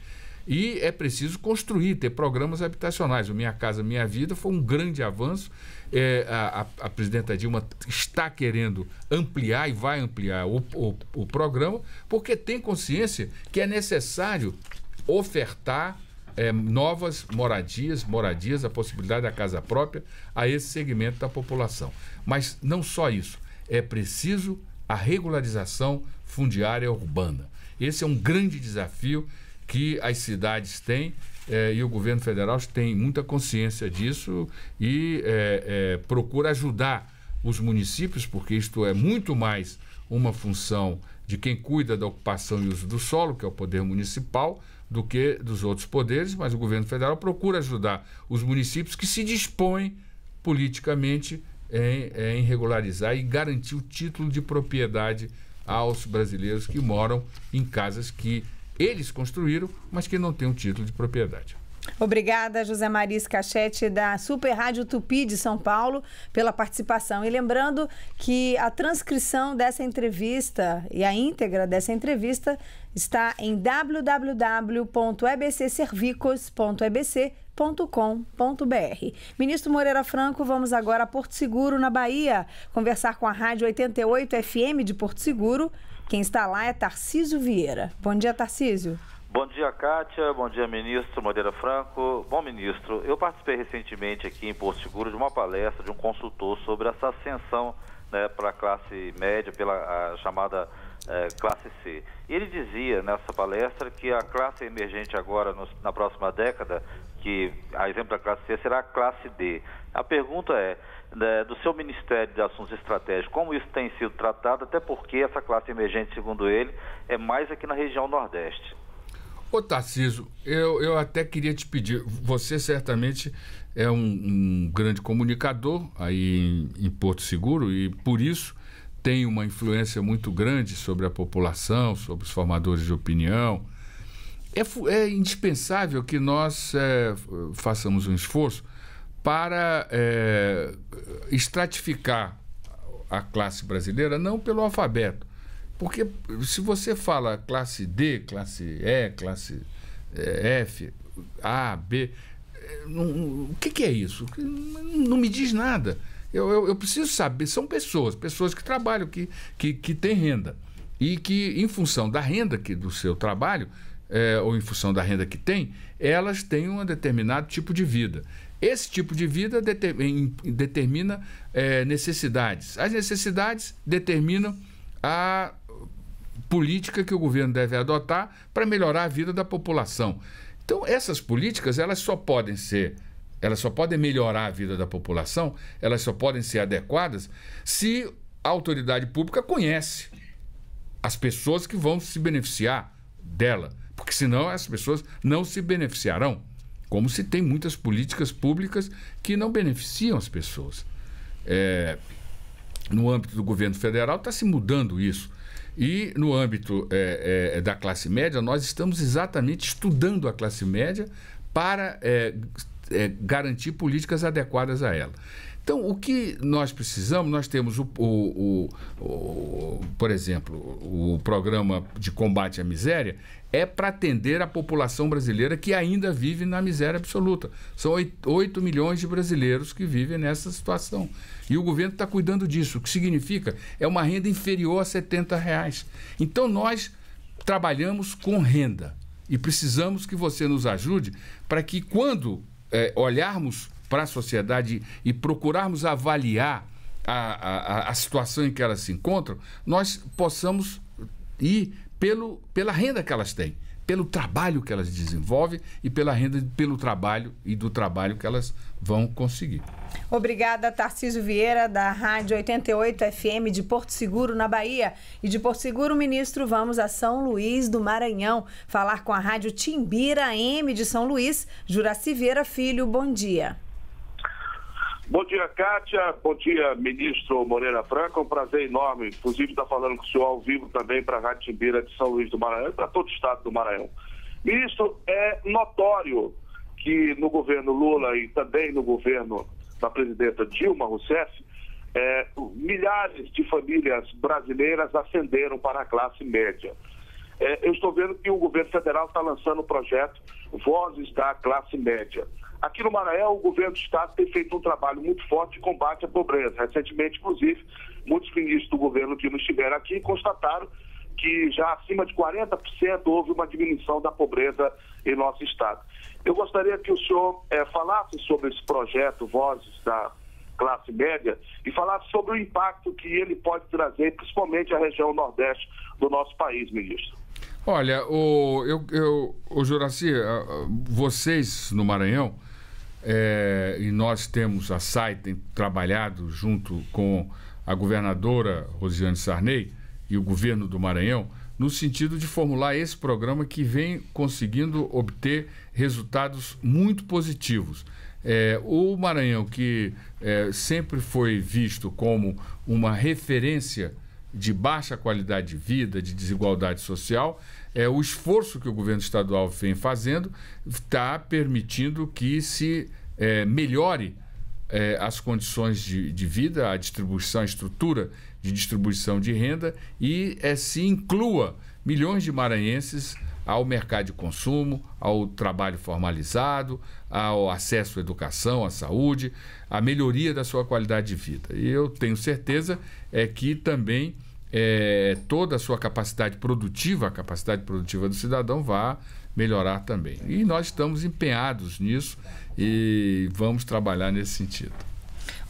E é preciso construir, ter programas habitacionais. O Minha Casa Minha Vida foi um grande avanço é, a, a, presidenta Dilma está querendo ampliar e vai ampliar o, o, o programa, porque tem consciência que é necessário ofertar é, novas moradias, moradias, a possibilidade da casa própria a esse segmento da população. Mas não só isso, é preciso a regularização fundiária urbana. Esse é um grande desafio que as cidades têm é, e o governo federal tem muita consciência disso e é, é, procura ajudar os municípios, porque isto é muito mais uma função de quem cuida da ocupação e uso do solo, que é o poder municipal, do que dos outros poderes, mas o governo federal procura ajudar os municípios que se dispõem politicamente em, em regularizar e garantir o título de propriedade aos brasileiros que moram em casas que eles construíram, mas que não tem um título de propriedade. Obrigada, José Maris Cachete, da Super Rádio Tupi de São Paulo, pela participação. E lembrando que a transcrição dessa entrevista e a íntegra dessa entrevista está em www.ebcservicos.ebc.com.br. Ministro Moreira Franco, vamos agora a Porto Seguro, na Bahia, conversar com a Rádio 88 FM de Porto Seguro, quem está lá é Tarcísio Vieira. Bom dia, Tarcísio. Bom dia, Kátia. Bom dia, ministro Moreira Franco. Bom, ministro, eu participei recentemente aqui em Porto Seguro de uma palestra de um consultor sobre essa ascensão né, para a classe média, pela chamada é, classe C. E ele dizia nessa palestra que a classe emergente agora, no, na próxima década, que a exemplo da classe C será a classe D. A pergunta é, né, do seu Ministério de Assuntos Estratégicos, como isso tem sido tratado, até porque essa classe emergente, segundo ele, é mais aqui na região Nordeste. Ô Tarciso, eu, eu até queria te pedir, você certamente é um, um grande comunicador aí em, em Porto Seguro e por isso tem uma influência muito grande sobre a população, sobre os formadores de opinião. É, é indispensável que nós é, façamos um esforço para é, estratificar a classe brasileira, não pelo alfabeto. Porque se você fala classe D, classe E, classe é, F, A, B, é, não, o que, que, é isso? Não me diz nada. Eu, eu, eu, preciso saber, são pessoas, pessoas que trabalham, que, que, que têm renda. E que, em função da renda que, do seu trabalho, é, ou em função da renda que tem, elas têm um determinado tipo de vida. Esse tipo de vida determina é, necessidades. As necessidades determinam a política que o governo deve adotar para melhorar a vida da população. Então, essas políticas, elas só podem ser, elas só podem melhorar a vida da população, elas só podem ser adequadas se a autoridade pública conhece as pessoas que vão se beneficiar dela, porque senão as pessoas não se beneficiarão. Como se tem muitas políticas públicas que não beneficiam as pessoas. É, no âmbito do governo federal está se mudando isso. E no âmbito é, é, é, da classe média, nós estamos exatamente estudando a classe média para é, é, garantir políticas adequadas a ela. Então, o que nós precisamos, nós temos, o, o, o, o, por exemplo, o programa de combate à miséria, é para atender a população brasileira que ainda vive na miséria absoluta. São 8 milhões de brasileiros que vivem nessa situação. E o governo está cuidando disso, o que significa é uma renda inferior a 70 reais. Então nós trabalhamos com renda e precisamos que você nos ajude para que quando é, olharmos para a sociedade e procurarmos avaliar a, a, a situação em que ela se encontra, nós possamos ir pelo, pela renda que elas têm, pelo trabalho que elas desenvolvem e pela renda pelo trabalho e do trabalho que elas vão conseguir. Obrigada, Tarcísio Vieira, da Rádio 88 FM de Porto Seguro, na Bahia. E de Porto Seguro, ministro, vamos a São Luís do Maranhão falar com a Rádio Timbira M de São Luís. Juraci Vieira Filho, bom dia. Bom dia, Kátia. Bom dia, ministro Moreira Franco. É um prazer enorme. Inclusive, está falando com o senhor ao vivo também para a Ratimbira de São Luís do Maranhão e para todo o estado do Maranhão. Ministro, é notório que no governo Lula e também no governo da presidenta Dilma Rousseff, é, milhares de famílias brasileiras ascenderam para a classe média. É, eu estou vendo que o governo federal está lançando o projeto Vozes da Classe Média. Aqui no Maranhão, o governo do Estado tem feito um trabalho muito forte de combate à pobreza. Recentemente, inclusive, muitos ministros do governo que nos estiveram aqui constataram que já acima de 40% houve uma diminuição da pobreza em nosso Estado. Eu gostaria que o senhor é, falasse sobre esse projeto Vozes da classe média e falasse sobre o impacto que ele pode trazer, principalmente à região nordeste do nosso país, ministro. Olha, o, eu, eu, o Juraci, vocês no Maranhão, é, e nós temos a SAI, tem trabalhado junto com a governadora Rosiane Sarney e o governo do Maranhão, no sentido de formular esse programa que vem conseguindo obter resultados muito positivos. É, o Maranhão, que é, sempre foi visto como uma referência de baixa qualidade de vida, de desigualdade social, é o esforço que o governo estadual vem fazendo está permitindo que se é, melhore é, as condições de, de, vida, a distribuição, a estrutura de distribuição de renda e é, se inclua milhões de maranhenses ao mercado de consumo, ao trabalho formalizado, ao acesso à educação, à saúde, à melhoria da sua qualidade de vida. E eu tenho certeza é que também é, toda a sua capacidade produtiva, a capacidade produtiva do cidadão vá melhorar também. E nós estamos empenhados nisso e vamos trabalhar nesse sentido.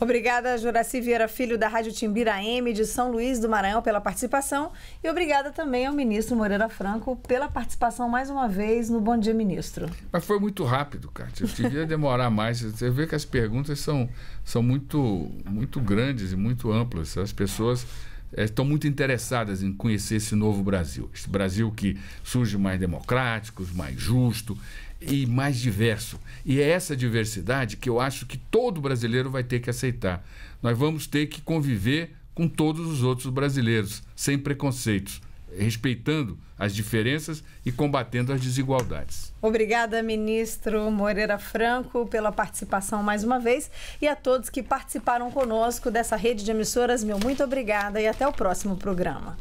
Obrigada, Juraci Vieira Filho, da Rádio Timbira M de São Luís do Maranhão, pela participação. E obrigada também ao ministro Moreira Franco pela participação mais uma vez no Bom Dia Ministro. Mas foi muito rápido, Cátia. Eu devia demorar mais. Você vê que as perguntas são, são muito, muito grandes e muito amplas. As pessoas eh, estão muito interessadas em conhecer esse novo Brasil. Esse Brasil que surge mais democrático, mais justo e mais diverso. E é essa diversidade que eu acho que todo brasileiro vai ter que aceitar. Nós vamos ter que conviver com todos os outros brasileiros, sem preconceitos, respeitando as diferenças e combatendo as desigualdades. Obrigada, ministro Moreira Franco, pela participação mais uma vez e a todos que participaram conosco dessa rede de emissoras. Meu muito obrigada e até o próximo programa.